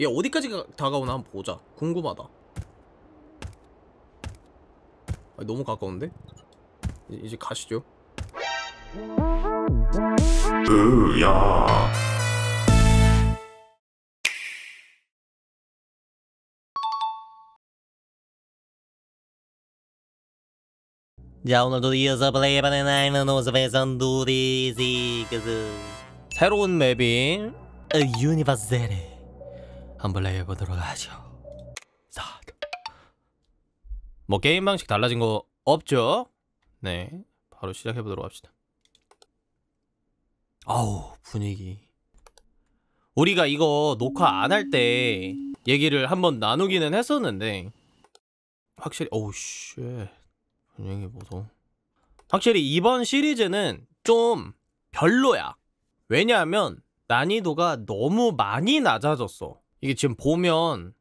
얘 어디까지 다가오나 한번 보자 궁금하다 아 너무 가까운데? 이제, 이제 가시죠 으야 자 오늘도 이어서 플레이해보는 나이는 오스베션두리지그즈 새로운 맵인 유니버스 세리 한번 레이해보도록 하죠 뭐 게임 방식 달라진 거 없죠? 네 바로 시작해보도록 합시다 아우 분위기 우리가 이거 녹화 안 할 때 얘기를 한번 나누기는 했었는데 확실히 어우 쉣 분위기 무서 확실히 이번 시리즈는 좀 별로야 왜냐하면 난이도가 너무 많이 낮아졌어 이게 지금 보면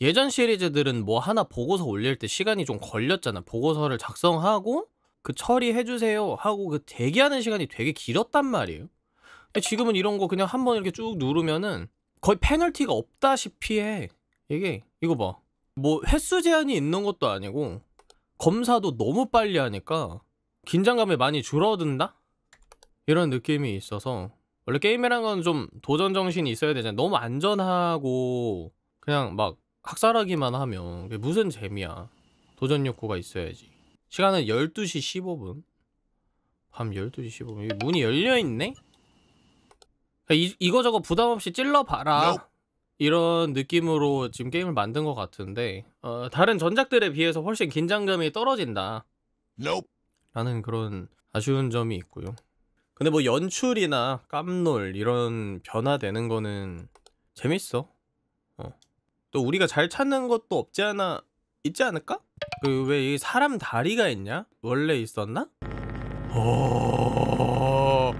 예전 시리즈들은 뭐 하나 보고서 올릴 때 시간이 좀 걸렸잖아. 보고서를 작성하고 그 처리해주세요 하고 그 대기하는 시간이 되게 길었단 말이에요. 지금은 이런 거 그냥 한번 이렇게 쭉 누르면은 거의 페널티가 없다시피 해. 이게 이거 봐. 뭐 횟수 제한이 있는 것도 아니고 검사도 너무 빨리 하니까 긴장감이 많이 줄어든다? 이런 느낌이 있어서 원래 게임이란 건 좀 도전 정신이 있어야 되잖아. 너무 안전하고 그냥 막 학살하기만 하면 무슨 재미야. 도전 욕구가 있어야지. 시간은 12시 15분. 밤 12시 15분. 여기 문이 열려있네? 그러니까 이, 이거저거 부담없이 찔러봐라. 이런 느낌으로 지금 게임을 만든 것 같은데 어, 다른 전작들에 비해서 훨씬 긴장감이 떨어진다. 라는 그런 아쉬운 점이 있고요. 근데 뭐 연출이나 깜놀 이런 변화되는 거는 재밌어. 어. 또 우리가 잘 찾는 것도 없지 않아 있지 않을까? 그 왜 이 사람 다리가 있냐? 원래 있었나? 어...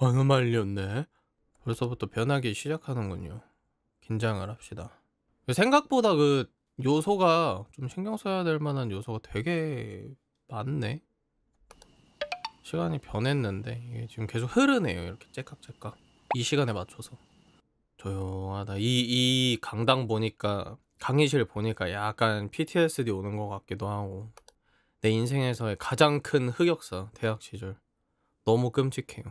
아노말리였네. 벌써부터 변하기 시작하는군요. 긴장을 합시다. 생각보다 그 요소가 좀 신경 써야 될 만한 요소가 되게 많네. 시간이 변했는데 이게 지금 계속 흐르네요 이렇게 째깍째깍 이 시간에 맞춰서 조용하다 이, 이 강당 보니까 강의실 보니까 약간 PTSD 오는 것 같기도 하고 내 인생에서의 가장 큰 흑역사 대학 시절 너무 끔찍해요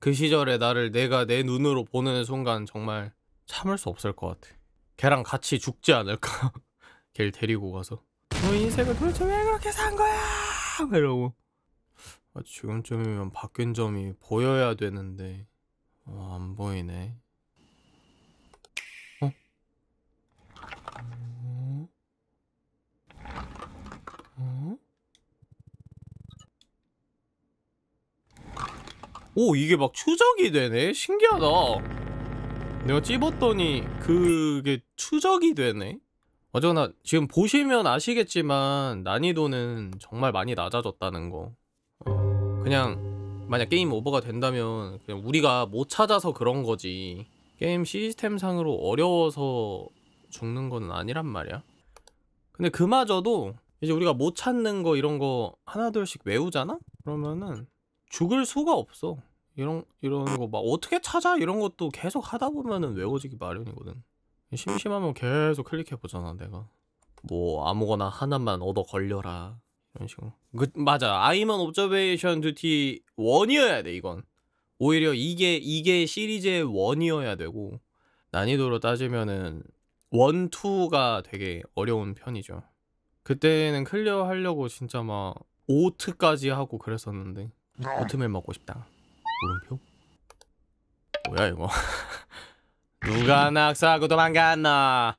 그시절에 나를 내가 내 눈으로 보는 순간 정말 참을 수 없을 것 같아 걔랑 같이 죽지 않을까 걔를 데리고 가서 너 인생을 도대체 왜 그렇게 산 거야 이러고 아, 지금쯤이면 바뀐 점이 보여야 되는데 어, 안 보이네 어? 어? 어? 어? 오 이게 막 추적이 되네 신기하다 내가 찝었더니 그게 추적이 되네 어쩌나 지금 보시면 아시겠지만 난이도는 정말 많이 낮아졌다는 거 그냥 만약 게임 오버가 된다면 그냥 우리가 못 찾아서 그런 거지 게임 시스템상으로 어려워서 죽는 건 아니란 말이야 근데 그마저도 이제 우리가 못 찾는 거 이런 거 하나둘씩 외우잖아? 그러면은 죽을 수가 없어 이런 이런 거 막 어떻게 찾아 이런 것도 계속 하다 보면은 외워지기 마련이거든 심심하면 계속 클릭해 보잖아 내가 뭐 아무거나 하나만 얻어 걸려라 이런 식으로. 그, 맞아. 아이먼 옵저베이션 듀티 1이어야 돼, 이건. 오히려 이게, 이게 시리즈의 1이어야 되고, 난이도로 따지면은, 1, 2가 되게 어려운 편이죠. 그때는 클리어 하려고 진짜 막, 5트까지 하고 그랬었는데, 오트밀 먹고 싶다. 물음표? 뭐야, 이거. 누가 낙사하고 도망갔나?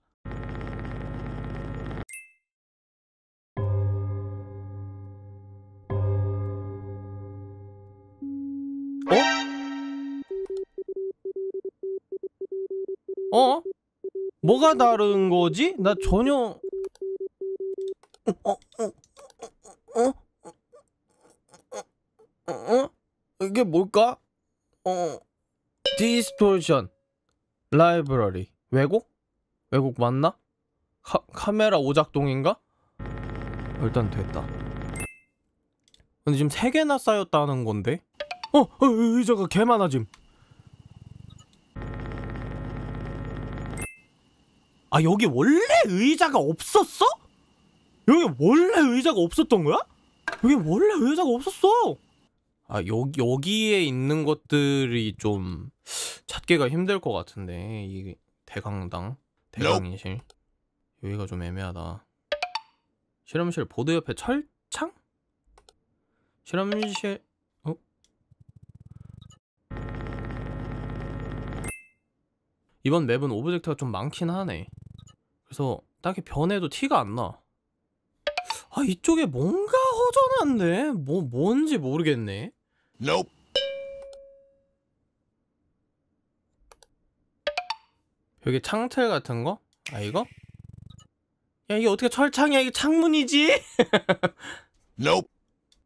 어? 뭐가 다른 거지? 나 전혀 어? 어? 어? 어? 어, 어, 어 이게 뭘까? 어 디스토션 라이브러리 왜곡? 왜곡 맞나? 카, 카메라 오작동인가? 일단 됐다 근데 지금 세개나 쌓였다는 건데? 어! 어! 어, 어저개 많아 지금 아 여기 원래 의자가 없었어? 여기 원래 의자가 없었던 거야? 여기 원래 의자가 없었어. 아 여, 여기에 있는 것들이 좀 찾기가 힘들 것 같은데 이 대강당 대강인실 여기가 좀 애매하다. 실험실 보드 옆에 철창? 실험실 이번 맵은 오브젝트가 좀 많긴 하네 그래서 딱히 변해도 티가 안나 아 이쪽에 뭔가 허전한데? 뭐 뭔지 모르겠네 nope. 여기 창틀 같은 거? 아 이거? 야 이게 어떻게 철창이야 이게 창문이지? nope.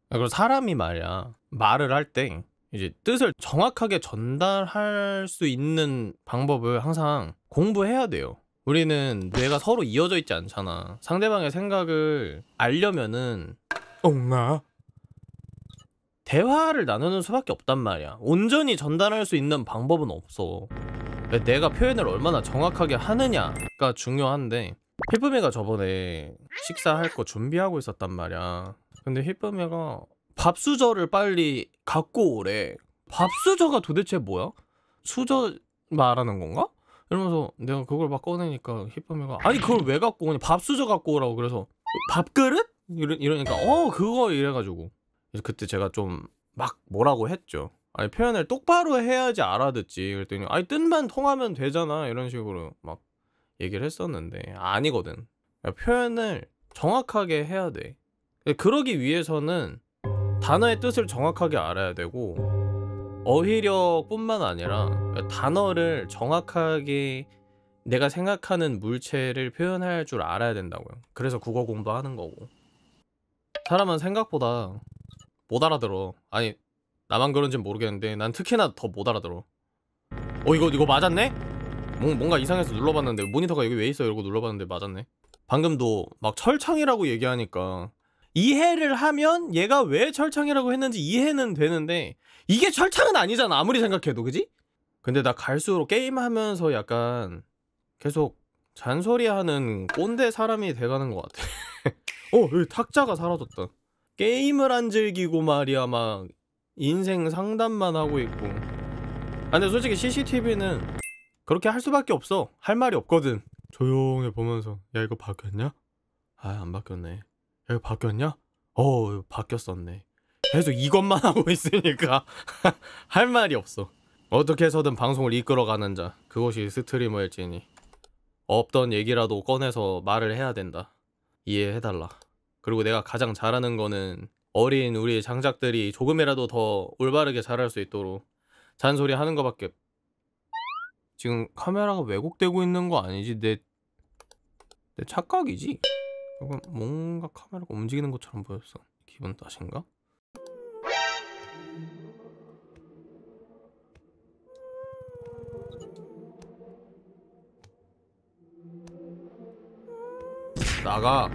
아, 그리고 사람이 말이야 말을 할때 이제 뜻을 정확하게 전달할 수 있는 방법을 항상 공부해야 돼요. 우리는 뇌가 서로 이어져 있지 않잖아. 상대방의 생각을 알려면은 엄마 대화를 나누는 수밖에 없단 말이야. 온전히 전달할 수 있는 방법은 없어. 내가 표현을 얼마나 정확하게 하느냐가 중요한데 히쁨이가 저번에 식사할 거 준비하고 있었단 말이야. 근데 히쁨이가 밥 수저를 빨리 갖고 오래. 밥 수저가 도대체 뭐야? 수저 말하는 건가? 이러면서 내가 그걸 막 꺼내니까 히쁨이가 아니 그걸 왜 갖고 오냐 밥 수저 갖고 오라고 그래서 어, 밥그릇? 이러, 이러니까 어 그거 이래가지고 그래서 그때 제가 좀 막 뭐라고 했죠 아니 표현을 똑바로 해야지 알아듣지 그랬더니 아니 뜻만 통하면 되잖아 이런 식으로 막 얘기를 했었는데 아니거든 그러니까 표현을 정확하게 해야 돼 그러기 위해서는 단어의 뜻을 정확하게 알아야 되고 어휘력뿐만 아니라 단어를 정확하게 내가 생각하는 물체를 표현할 줄 알아야 된다고요. 그래서 국어 공부하는 거고. 사람은 생각보다 못 알아들어. 아니 나만 그런지 모르겠는데 난 특히나 더 못 알아들어. 어 이거 이거 맞았네? 뭐, 뭔가 이상해서 눌러봤는데 모니터가 여기 왜 있어 이러고 눌러봤는데 맞았네. 방금도 막 철창이라고 얘기하니까 이해를 하면 얘가 왜 철창이라고 했는지 이해는 되는데 이게 철창은 아니잖아 아무리 생각해도 그지? 근데 나 갈수록 게임하면서 약간 계속 잔소리하는 꼰대 사람이 돼가는 것 같아 어 여기 탁자가 사라졌다 게임을 안 즐기고 말이야 막 인생 상담만 하고 있고 아 근데 솔직히 CCTV는 그렇게 할 수밖에 없어 할 말이 없거든 조용히 보면서 야 이거 바뀌었냐? 아 안 바뀌었네 여기 바뀌었냐? 어우 바뀌었었네 계속 이것만 하고 있으니까 할 말이 없어 어떻게 해서든 방송을 이끌어가는 자 그것이 스트리머일지니 없던 얘기라도 꺼내서 말을 해야 된다 이해해달라 그리고 내가 가장 잘하는 거는 어린 우리 장작들이 조금이라도 더 올바르게 잘할 수 있도록 잔소리 하는 거밖에 지금 카메라가 왜곡되고 있는 거 아니지? 내, 내 착각이지? 약간 뭔가 카메라가 움직이는 것처럼 보였어 기분 탓인가? 나가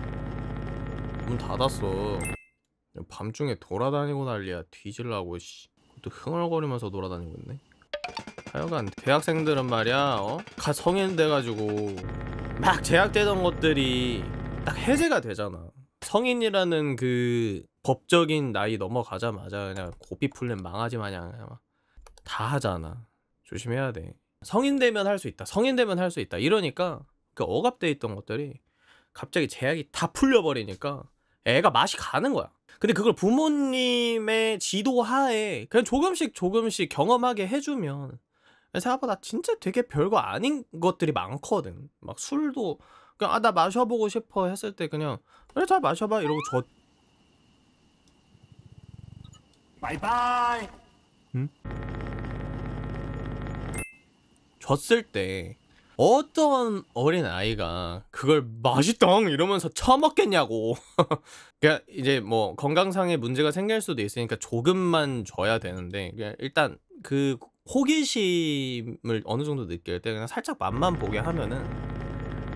문 닫았어 밤중에 돌아다니고 난리야 뒤질라고 씨 그것도 흥얼거리면서 돌아다니고 있네 하여간 대학생들은 말이야 어? 가 성인 돼가지고 막 제약되던 것들이 딱 해제가 되잖아. 성인이라는 그 법적인 나이 넘어가자마자 그냥 고삐 풀린 망하지 마냥 그냥 다 하잖아. 조심해야 돼. 성인 되면 할 수 있다. 성인 되면 할 수 있다. 이러니까 그 억압돼 있던 것들이 갑자기 제약이 다 풀려버리니까 애가 맛이 가는 거야. 근데 그걸 부모님의 지도하에 그냥 조금씩 조금씩 경험하게 해주면 생각보다 진짜 되게 별거 아닌 것들이 많거든. 막 술도 그냥 그러니까 아나 마셔보고 싶어 했을 때 그냥 그래 잘 마셔봐 이러고 저 바이바이 응? 을때 어떤 어린 아이가 그걸 맛있덩 이러면서 처먹겠냐고 그러 그러니까 이제 뭐 건강상의 문제가 생길 수도 있으니까 조금만 줘야 되는데 그냥 일단 그 호기심을 어느 정도 느낄 때 그냥 살짝 맛만 보게 하면은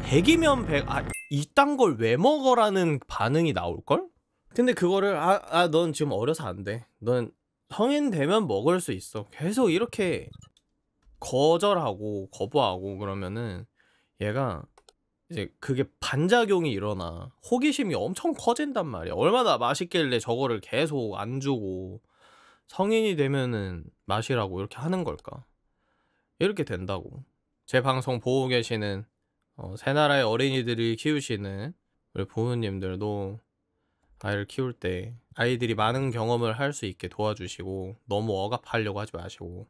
100이면 100, 아, 이딴 걸 왜 먹어라는 반응이 나올걸? 근데 그거를, 아, 아, 넌 지금 어려서 안 돼. 넌 성인 되면 먹을 수 있어. 계속 이렇게 거절하고, 거부하고 그러면은 얘가 이제 그게 반작용이 일어나. 호기심이 엄청 커진단 말이야. 얼마나 맛있길래 저거를 계속 안 주고 성인이 되면은 마시라고 이렇게 하는 걸까? 이렇게 된다고. 제 방송 보고 계시는 어, 새 나라의 어린이들이 키우시는 우리 부모님들도 아이를 키울 때 아이들이 많은 경험을 할 수 있게 도와주시고 너무 억압하려고 하지 마시고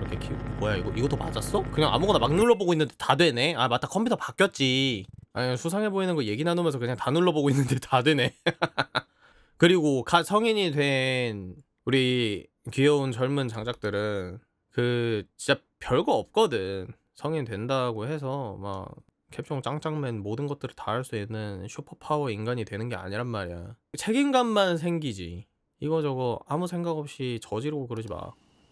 이렇게 키우 뭐야 이거 이것도 맞았어? 그냥 아무거나 막 눌러보고 있는데 다 되네 아 맞다 컴퓨터 바뀌었지 아니 수상해 보이는 거 얘기 나누면서 그냥 다 눌러보고 있는데 다 되네 그리고 가 성인이 된 우리 귀여운 젊은 장작들은 그 진짜 별거 없거든 성인 된다고 해서 막 캡숑 짱짱맨 모든 것들을 다 할 수 있는 슈퍼파워 인간이 되는 게 아니란 말이야. 책임감만 생기지. 이거저거 아무 생각 없이 저지르고 그러지 마.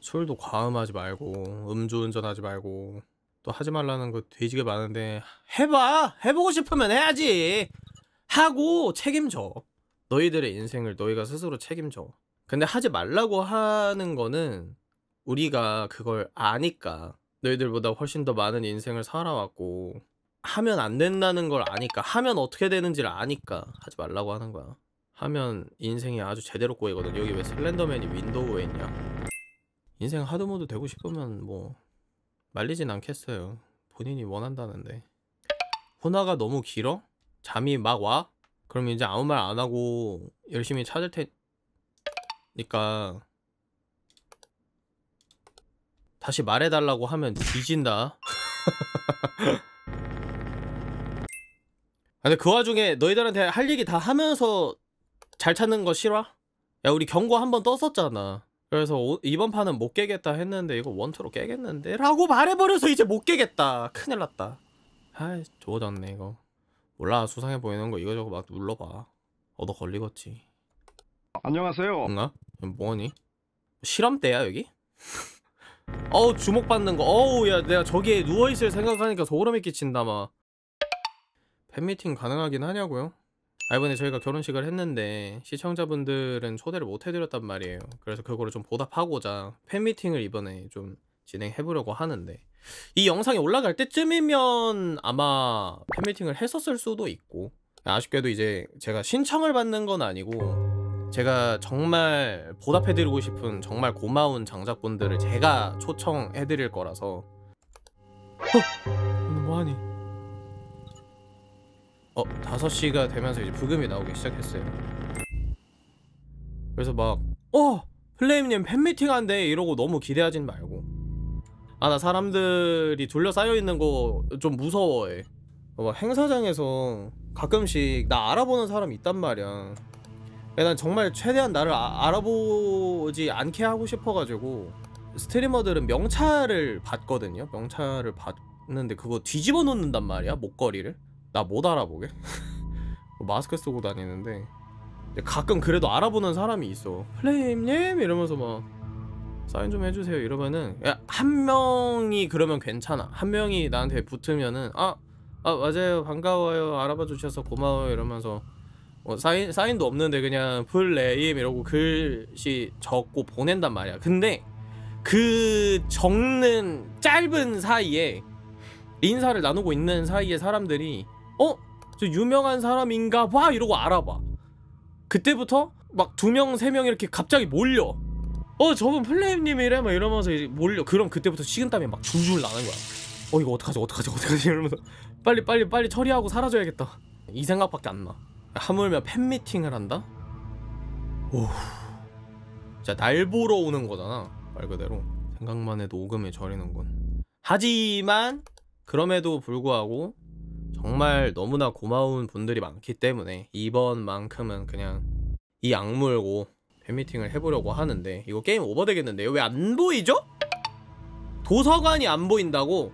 술도 과음하지 말고 음주운전 하지 말고 또 하지 말라는 거 그 뒤지게 많은데 해봐! 해보고 싶으면 해야지! 하고 책임져. 너희들의 인생을 너희가 스스로 책임져. 근데 하지 말라고 하는 거는 우리가 그걸 아니까 너희들보다 훨씬 더 많은 인생을 살아왔고 하면 안 된다는 걸 아니까 하면 어떻게 되는지를 아니까 하지 말라고 하는 거야 하면 인생이 아주 제대로 꼬이거든 여기 왜 슬렌더맨이 윈도우에 있냐 인생 하드모드 되고 싶으면 뭐 말리진 않겠어요 본인이 원한다는데 혼화가 너무 길어? 잠이 막 와? 그럼 이제 아무 말 안 하고 열심히 찾을 테니까 다시 말해달라고 하면 뒤진다 아, 근데 그 와중에 너희들한테 할 얘기 다 하면서 잘 찾는 거 싫어? 야 우리 경고 한 번 떴었잖아 그래서 오, 이번 판은 못 깨겠다 했는데 이거 원투로 깨겠는데? 라고 말해버려서 이제 못 깨겠다 큰일 났다 아이 좋아졌네 이거 몰라 수상해 보이는 거 이거저거 막 눌러봐 얻어 걸리겠지 안녕하세요 뭔가? 뭐니? 실험 때야 여기? 어우 주목 받는 거 어우 야 내가 저기에 누워있을 생각하니까 소름이 끼친다 마 팬미팅 가능하긴 하냐고요? 아 이번에 저희가 결혼식을 했는데 시청자분들은 초대를 못 해드렸단 말이에요 그래서 그거를 좀 보답하고자 팬미팅을 이번에 좀 진행해보려고 하는데 이 영상이 올라갈 때쯤이면 아마 팬미팅을 했었을 수도 있고 아쉽게도 이제 제가 신청을 받는 건 아니고 제가 정말 보답해드리고 싶은 정말 고마운 장작분들을 제가 초청해드릴 거라서 어? 너 뭐하니? 어 5시가 되면서 이제 부금이 나오기 시작했어요 그래서 막 어! 플레임님 팬미팅 한대 이러고 너무 기대하진 말고 아 나 사람들이 둘러싸여있는 거 좀 무서워해 막 행사장에서 가끔씩 나 알아보는 사람 있단 말이야 예, 난 정말 최대한 나를 아, 알아보지 않게 하고 싶어가지고 스트리머들은 명찰을 받거든요 명찰을 받는데 그거 뒤집어 놓는단 말이야 목걸이를 나 못 알아보게 뭐 마스크 쓰고 다니는데 가끔 그래도 알아보는 사람이 있어 플레임님 이러면서 막 사인 좀 해주세요 이러면은 야, 한 명이 그러면 괜찮아 한 명이 나한테 붙으면은 아, 아 맞아요 반가워요 알아봐 주셔서 고마워요 이러면서 어, 사인, 사인도 없는데 그냥 플레임 이러고 글씨 적고 보낸단 말이야. 근데 그 적는 짧은 사이에 인사를 나누고 있는 사이에 사람들이 어? 저 유명한 사람인가 봐 이러고 알아봐. 그때부터 막 두 명, 세 명 이렇게 갑자기 몰려. 어, 저분 플레임님이래 막 이러면서 이제 몰려. 그럼 그때부터 식은땀이 막 줄줄 나는 거야. 어, 이거 어떡하지, 어떡하지, 어떡하지 이러면서 빨리 빨리 빨리 처리하고 사라져야겠다. 이 생각밖에 안 나. 하물며 팬미팅을 한다? 오우 진짜 날 보러 오는 거잖아 말 그대로 생각만 해도 오금에 저리는군 하지만 그럼에도 불구하고 정말 너무나 고마운 분들이 많기 때문에 이번만큼은 그냥 이 악물고 팬미팅을 해보려고 하는데 이거 게임 오버 되겠는데요? 왜 안 보이죠? 도서관이 안 보인다고?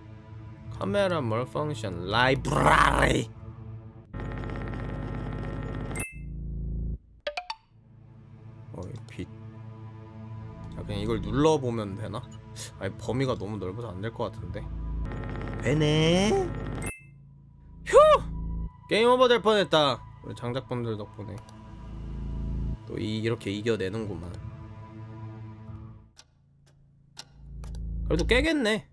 카메라 멀펑션 라이브라리 그냥 이걸 눌러보면 되나? 아니 범위가 너무 넓어서 안 될 것 같은데 되네 휴! 게임 오버 될 뻔했다 우리 장작범들 덕분에 또 이, 이렇게 이겨내는구만 그래도 깨겠네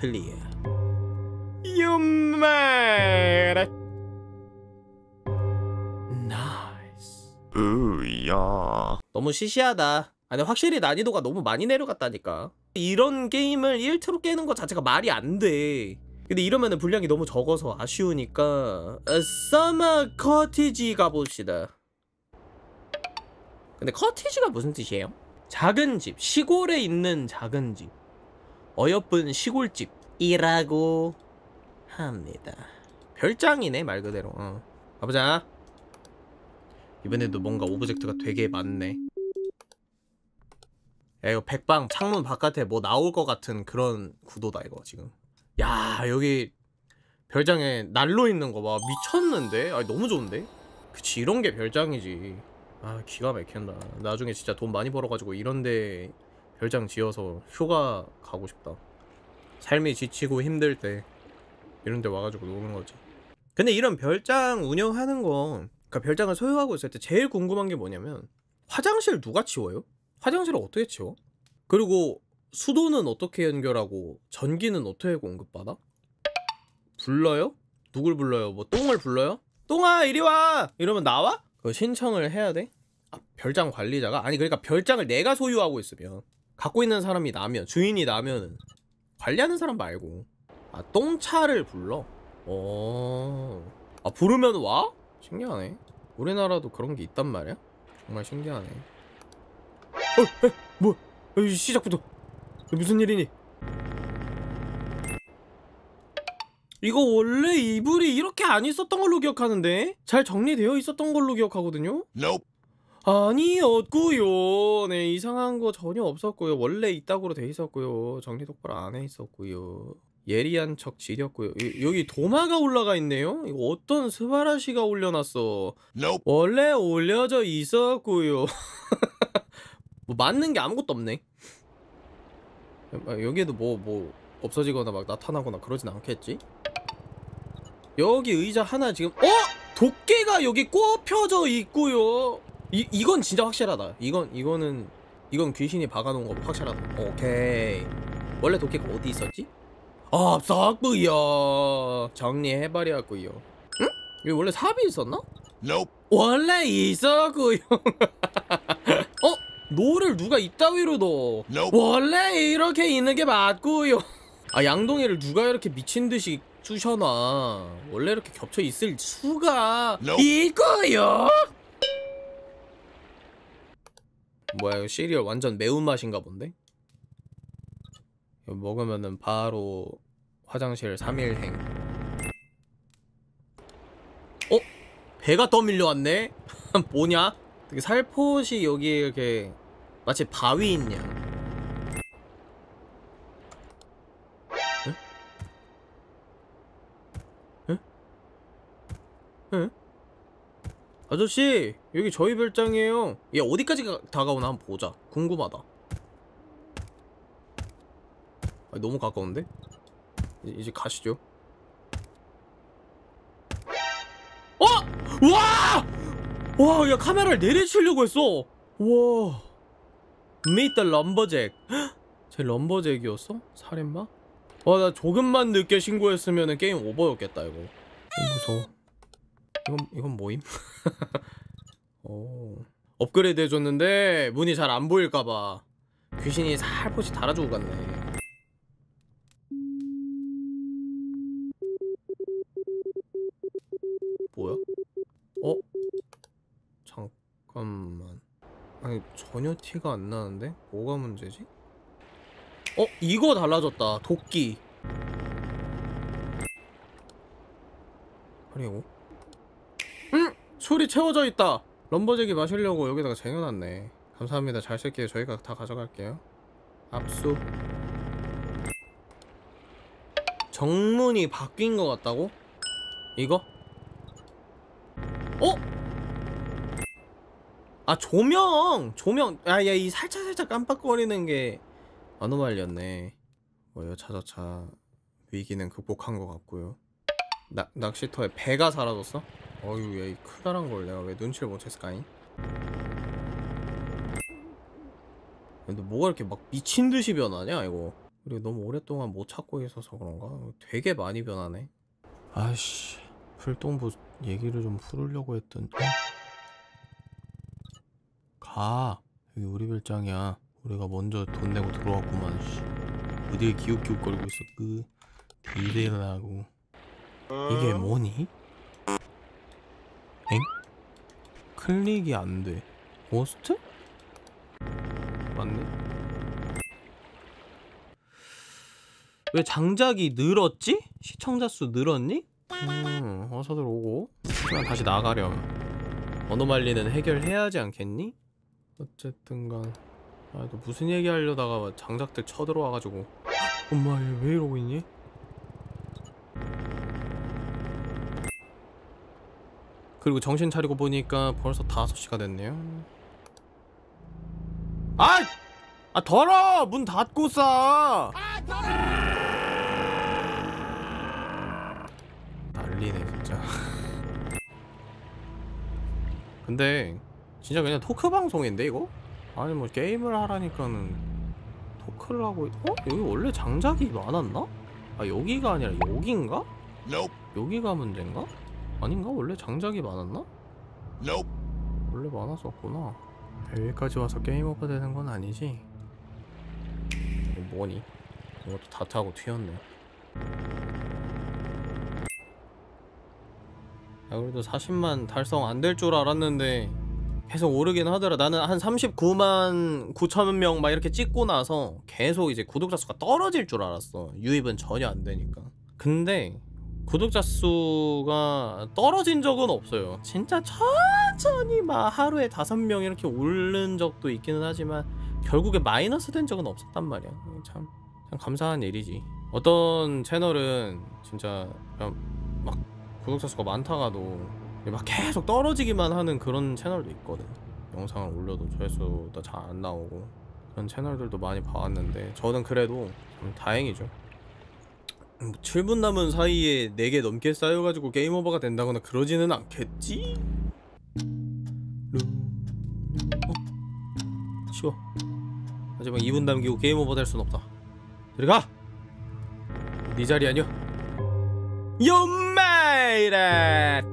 클리어 humere. Nice. 으야. 너무 시시하다. 아니 확실히 난이도가 너무 많이 내려갔다니까. 이런 게임을 1트로 깨는 것 자체가 말이 안 돼. 근데 이러면 은 분량이 너무 적어서 아쉬우니까 어, 서머 커티지 가봅시다. 근데 커티지가 무슨 뜻이에요? 작은 집, 시골에 있는 작은 집. 어여쁜 시골집이라고 합니다. 별장이네 말 그대로. 어. 가보자. 이번에도 뭔가 오브젝트가 되게 많네. 야 이거 백방 창문 바깥에 뭐 나올 것 같은 그런 구도다 이거 지금. 야 여기 별장에 난로 있는 거 봐. 미쳤는데? 아 너무 좋은데? 그치 이런 게 별장이지. 아 기가 막힌다. 나중에 진짜 돈 많이 벌어가지고 이런데 별장 지어서 휴가 가고 싶다. 삶이 지치고 힘들 때 이런 데 와가지고 노는 거지 근데 이런 별장 운영하는 거 그러니까 별장을 소유하고 있을 때 제일 궁금한 게 뭐냐면 화장실 누가 치워요? 화장실을 어떻게 치워? 그리고 수도는 어떻게 연결하고 전기는 어떻게 공급받아? 불러요? 누굴 불러요? 뭐 똥을 불러요? 똥아 이리 와! 이러면 나와? 그 신청을 해야 돼? 아, 별장 관리자가? 아니 그러니까 별장을 내가 소유하고 있으면 갖고 있는 사람이 나면 주인이 나면 관리하는 사람 말고 아 똥차를 불러? 어... 아 부르면 와? 신기하네 우리나라도 그런 게 있단 말이야? 정말 신기하네 어? 에? 뭐 시작부터 무슨 일이니? 이거 원래 이불이 이렇게 안 있었던 걸로 기억하는데? 잘 정리되어 있었던 걸로 기억하거든요? Nope. 아니었고요 네 이상한 거 전혀 없었고요 원래 있다고로 돼 있었고요 정리 똑바로 안해 있었고요 예리한 척 지렸고요. 여기 도마가 올라가 있네요. 이거 어떤 스바라시가 올려놨어. Nope. 원래 올려져 있었고요. 뭐 맞는 게 아무것도 없네. 아, 여기에도 뭐뭐 뭐 없어지거나 막 나타나거나 그러진 않겠지? 여기 의자 하나 지금 어? 도끼가 여기 꼽혀져 있고요. 이 이건 진짜 확실하다. 이건 이거는 이건 귀신이 박아놓은 거 확실하다. 오케이. 원래 도끼가 어디 있었지? 없었구요 정리해버렸구요 응? 여기 원래 삽이 있었나? Nope. 원래 있었구요 어? 노를 누가 이따위로 넣어 nope. 원래 이렇게 있는 게 맞구요 아 양동이를 누가 이렇게 미친 듯이 쑤셔놔 원래 이렇게 겹쳐 있을 수가 nope. 있구요 뭐야 이거 시리얼 완전 매운맛인가 본데? 먹으면은 바로 화장실 3일행 어? 배가 떠밀려 왔네? 뭐냐? 되게 살포시 여기 이렇게 마치 바위 있냐 응? 아저씨 여기 저희 별장이에요 얘 어디까지 가, 다가오나 한번 보자 궁금하다 아, 너무 가까운데? 이제 가시죠 어! 와! 와, 야 카메라를 내리치려고 했어. 와. 메이터 럼버잭. 제 럼버잭이었어? 살인마? 와, 어, 나 조금만 늦게 신고했으면 게임 오버였겠다, 이거. 어, 무서워. 이건 이건 뭐임? 오. 어. 업그레이드 해줬는데 문이 잘 안 보일까봐 귀신이 살포시 달아주고 갔네. 뭐야? 어? 잠깐만 아니 전혀 티가 안 나는데? 뭐가 문제지? 어? 이거 달라졌다 도끼 그리고 음! 술이 채워져 있다! 럼버잭기 마시려고 여기다가 쟁여놨네 감사합니다 잘 쓸게요 저희가 다 가져갈게요 압수 정문이 바뀐 것 같다고? 이거? 어? 아 조명! 조명! 아야 이 살짝살짝 깜빡거리는 게아노말렸네 뭐요 어, 차저차 위기는 극복한 것 같고요 나, 낚시터에 배가 사라졌어? 어휴 야이 크다란 걸 내가 왜 눈치를 못 챘을까잉? 근데 뭐가 이렇게 막 미친듯이 변하냐 이거 그리고 너무 오랫동안 못 찾고 있어서 그런가? 되게 많이 변하네 아씨 풀동부 얘기를 좀 풀으려고 했던 어? 가 여기 우리 별장이야 우리가 먼저 돈 내고 들어왔구만 씨 어디에 기웃기웃 거리고 있어 그디데라고 이게 뭐니? 엥? 클릭이 안돼 고스트? 맞네 왜 장작이 늘었지? 시청자 수 늘었니? 음, 어서들 오고 시간 다시 나가렴 언어말리는 해결해야지 않겠니? 어쨌든간 아또 무슨 얘기하려다가 장작들 쳐들어와가지고 엄마 얘 왜 이러고 있니? 그리고 정신 차리고 보니까 벌써 다섯시가 됐네요 아! 아 더러! 문 닫고 싸! 아, 난리네 진짜 근데 진짜 그냥 토크 방송인데 이거? 아니 뭐 게임을 하라니까는 토크를 하고 어? 여기 원래 장작이 많았나? 아 여기가 아니라 여긴가? 여기가 문제인가? 아닌가? 원래 장작이 많았나? 원래 많았었구나 여기까지 와서 게임오버 되는 건 아니지? 뭐니? 이것도 다 타고 튀었네 야 그래도 40만 달성 안 될 줄 알았는데 계속 오르긴 하더라 나는 한 39만 9천명 막 이렇게 찍고 나서 계속 이제 구독자 수가 떨어질 줄 알았어 유입은 전혀 안 되니까 근데 구독자 수가 떨어진 적은 없어요 진짜 천천히 막 하루에 5명 이렇게 오른 적도 있기는 하지만 결국에 마이너스 된 적은 없었단 말이야 참, 참 감사한 일이지 어떤 채널은 진짜 그냥 구독자 수가 많다가도 막 계속 떨어지기만 하는 그런 채널도 있거든 영상을 올려도 조회수도 잘 안 나오고 그런 채널들도 많이 봐왔는데 저는 그래도 다행이죠 7분 음, 남은 사이에 4개 넘게 쌓여가지고 게임오버가 된다거나 그러지는 않겠지? 루. 어? 쉬워 하지만 2분 남기고 게임오버 될 순 없다 저리가! 네 자리 아니야 You made it!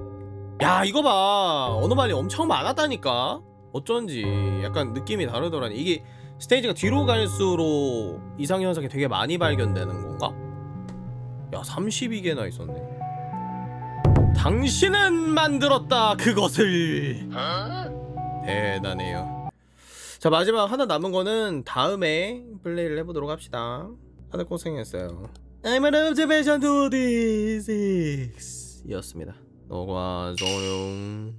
야 이거 봐 언어말이 엄청 많았다니까 어쩐지 약간 느낌이 다르더라니 이게 스테이지가 뒤로 갈수록 이상현상이 되게 많이 발견되는 건가? 야 32개나 있었네 당신은 만들었다 그것을 대단해요 자 마지막 하나 남은 거는 다음에 플레이를 해보도록 합시다 다들 고생했어요 I'm an observation to this is 이었습니다 너가 조용